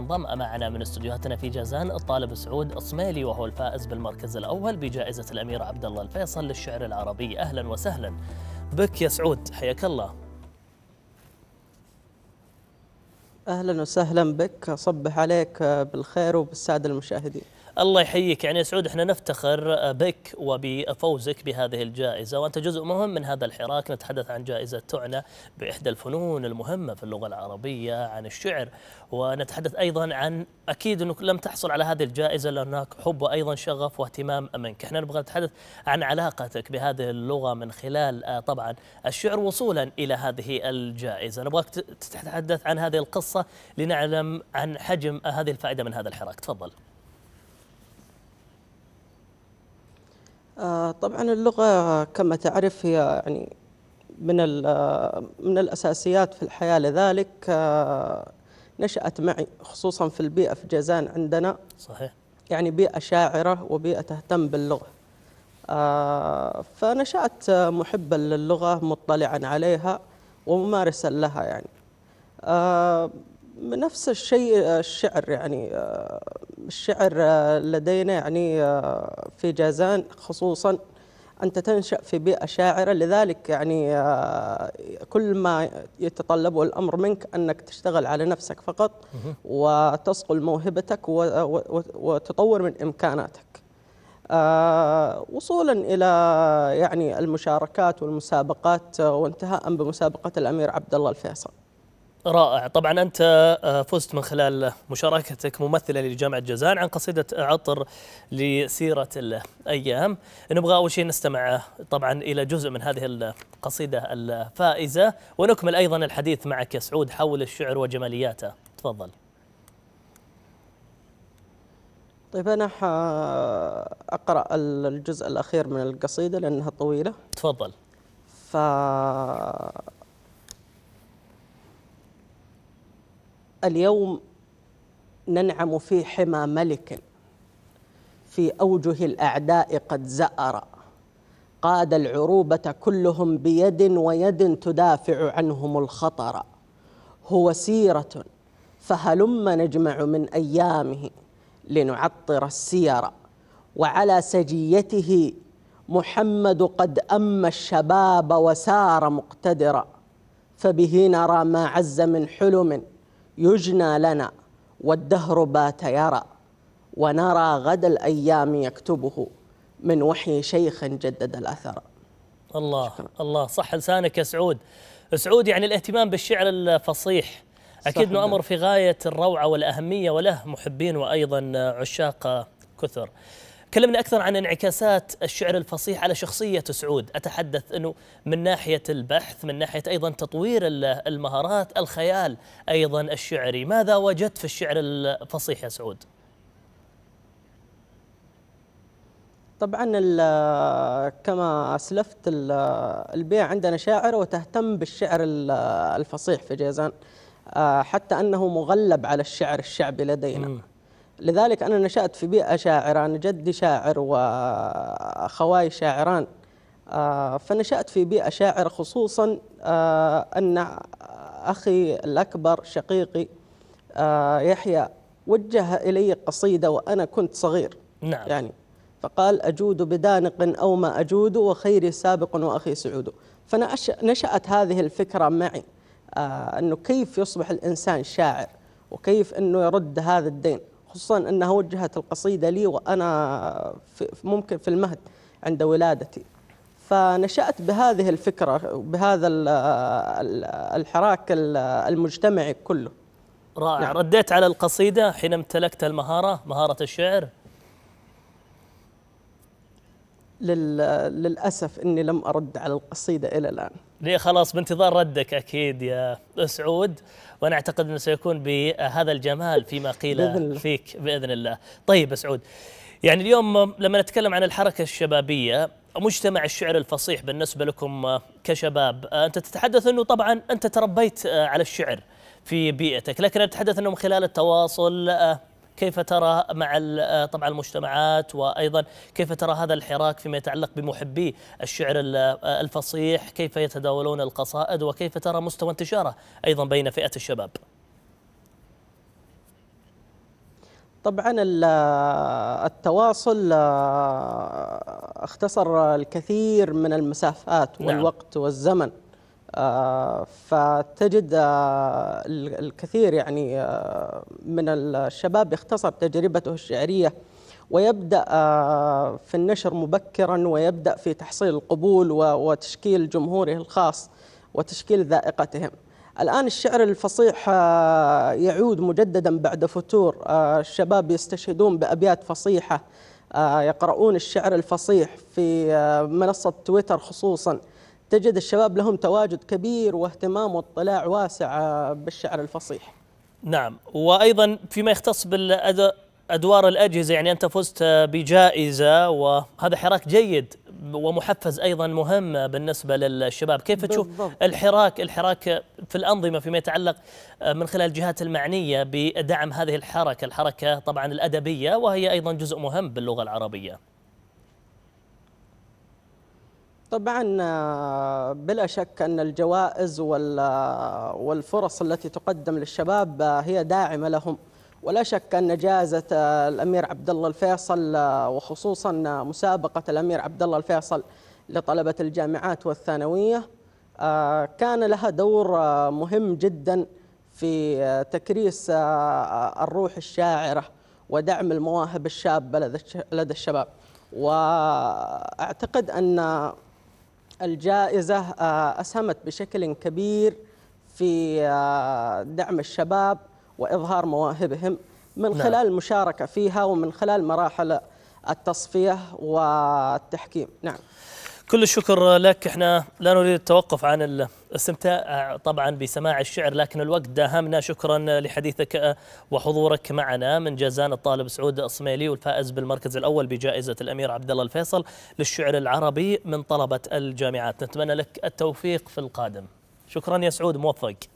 انضم معنا من استديوهاتنا في جازان الطالب سعود الصميلي وهو الفائز بالمركز الاول بجائزه الامير عبد الله الفيصل للشعر العربي اهلا وسهلا بك يا سعود حياك الله اهلا وسهلا بك صبح عليك بالخير وبالساده المشاهدين الله يحييك يعني سعود احنا نفتخر بك وبفوزك بهذه الجائزة وأنت جزء مهم من هذا الحراك نتحدث عن جائزة تعنى بإحدى الفنون المهمة في اللغة العربية عن الشعر ونتحدث أيضا عن أكيد أنك لم تحصل على هذه الجائزة لأنك حب وأيضا شغف واهتمام منك احنا نبغى نتحدث عن علاقتك بهذه اللغة من خلال آه، طبعا الشعر وصولا إلى هذه الجائزة نبغاك تتحدث عن هذه القصة لنعلم عن حجم آه، هذه الفائدة من هذا الحراك تفضل آه، طبعا اللغة كما تعرف هي يعني من من الأساسيات في الحياة لذلك آه، نشأت معي خصوصا في البيئة في جازان عندنا صحيح يعني بيئة شاعرة وبيئة تهتم باللغة آه، فنشأت محبا للغة مطلعا عليها وممارسا لها يعني نفس الشيء الشعر يعني الشعر آه، لدينا يعني آه، في جازان خصوصا أنت تنشأ في بيئة شاعرة لذلك يعني آه، كل ما يتطلبه الأمر منك أنك تشتغل على نفسك فقط وتصقل موهبتك وتطور من إمكاناتك وصولا إلى يعني المشاركات والمسابقات وانتهاء بمسابقة الأمير عبد الله الفيصل رائع طبعا أنت آه، فزت من خلال مشاركتك ممثلة لجامعة جازان عن قصيدة عطر لسيرة الأيام نبغى أول شيء نستمع طبعا إلى جزء من هذه القصيدة الفائزة ونكمل أيضا الحديث معك يا سعود حول الشعر وجمالياته تفضل طيب أنا اقرا الجزء الأخير من القصيدة لأنها طويلة تفضل ف اليوم ننعم في حمى ملك في أوجه الأعداء قد زأر قاد العروبة كلهم بيد ويد تدافع عنهم الخطر هو سيرة فهلم نجمع من أيامه لنعطر السير وعلى سجيته محمد قد أم الشباب وسار مقتدرا فبه نرى ما عز من حلم يجنى لنا والدهر بات يرى ونرى غدا الأيام يكتبه من وحي شيخ جدد الأثر الله شكرا. الله صح لسانك يا سعود سعود يعني الاهتمام بالشعر الفصيح أكيد أنه أمر في غاية الروعة والأهمية وله محبين وأيضا عشاق كثر كلمنا أكثر عن انعكاسات الشعر الفصيح على شخصية سعود أتحدث أنه من ناحية البحث من ناحية أيضا تطوير المهارات الخيال أيضا الشعري ماذا وجدت في الشعر الفصيح يا سعود؟ طبعا كما اسلفت البيع عندنا شاعر وتهتم بالشعر الفصيح في جيزان آه، حتى انه مغلب على الشعر الشعبي لدينا لذلك أنا نشأت في بيئة شاعرة أنا جدي شاعر وأخواي شاعران آه، فنشأت في بيئة شاعرة خصوصا آه، أن أخي الأكبر شقيقي آه، يحيى وجه إلي قصيدة وأنا كنت صغير نعم. يعني فقال أجود بدانق أو ما أجود وخيري سابق وأخي سعود فنشأت هذه الفكرة معي أنه كيف يصبح الإنسان شاعر وكيف أنه يرد هذا الدين خصوصا أنها وجهت القصيدة لي وأنا في ممكن في المهد عند ولادتي فنشأت بهذه الفكرة بهذا الحراك المجتمعي كله رائع نعم. رديت على القصيدة حين امتلكت المهارة مهارة الشعر للأسف أني لم أرد على القصيدة إلى الآن ليه خلاص بانتظار ردك أكيد يا سعود وأنا أعتقد أنه سيكون بهذا الجمال فيما قيل بإذن فيك بإذن الله طيب سعود يعني اليوم لما نتكلم عن الحركة الشبابية مجتمع الشعر الفصيح بالنسبة لكم كشباب أنت تتحدث أنه طبعا أنت تربيت على الشعر في بيئتك لكن أتحدث أنه من خلال التواصل كيف ترى مع آه، طبعا المجتمعات وأيضا كيف ترى هذا الحراك فيما يتعلق بمحبي الشعر آه، الفصيح كيف يتداولون القصائد وكيف ترى مستوى انتشاره أيضا بين فئة الشباب طبعا آه، التواصل اختصر الكثير من المسافات نعم. والوقت والزمن فتجد آه، الكثير يعني آه، من الشباب يختصر تجربته الشعريه ويبدا آه، في النشر مبكرا ويبدا في تحصيل القبول وتشكيل جمهوره الخاص وتشكيل ذائقتهم الان الشعر الفصيح يعود مجددا بعد فتور الشباب يستشهدون بابيات فصيحه يقرؤون الشعر الفصيح في منصه تويتر خصوصا تجد الشباب لهم تواجد كبير واهتمام واطلاع واسع بالشعر الفصيح نعم وأيضا فيما يختص بالأدوار الأجهزة يعني أنت فزت بجائزة وهذا حراك جيد ومحفز أيضا مهم بالنسبة للشباب كيف تشوف الحراك الحراك في الأنظمة فيما يتعلق من خلال الجهات المعنية بدعم هذه الحركة الحركة طبعا الأدبية وهي أيضا جزء مهم باللغة العربية طبعا آه، بلا شك أن الجوائز آه، والفرص التي تقدم للشباب آه، هي داعمة لهم ولا شك أن جائزة الأمير عبد الله الفيصل وخصوصا مسابقة الأمير عبد الله الفيصل لطلبة الجامعات والثانوية كان لها دور مهم جدا في تكريس الروح الشاعرة ودعم المواهب الشابة لدى الشباب وأعتقد أن الجائزة آه، أسهمت بشكل كبير في آه، دعم الشباب وإظهار مواهبهم من نعم. خلال المشاركة فيها ومن خلال مراحل التصفية والتحكيم نعم كل الشكر لك احنا لا نريد التوقف عن الاستمتاع طبعا بسماع الشعر لكن الوقت داهمنا شكرا لحديثك وحضورك معنا من جازان الطالب سعود الصميلي والفائز بالمركز الاول بجائزه الامير عبد الله الفيصل للشعر العربي من طلبه الجامعات نتمنى لك التوفيق في القادم شكرا يا سعود موفق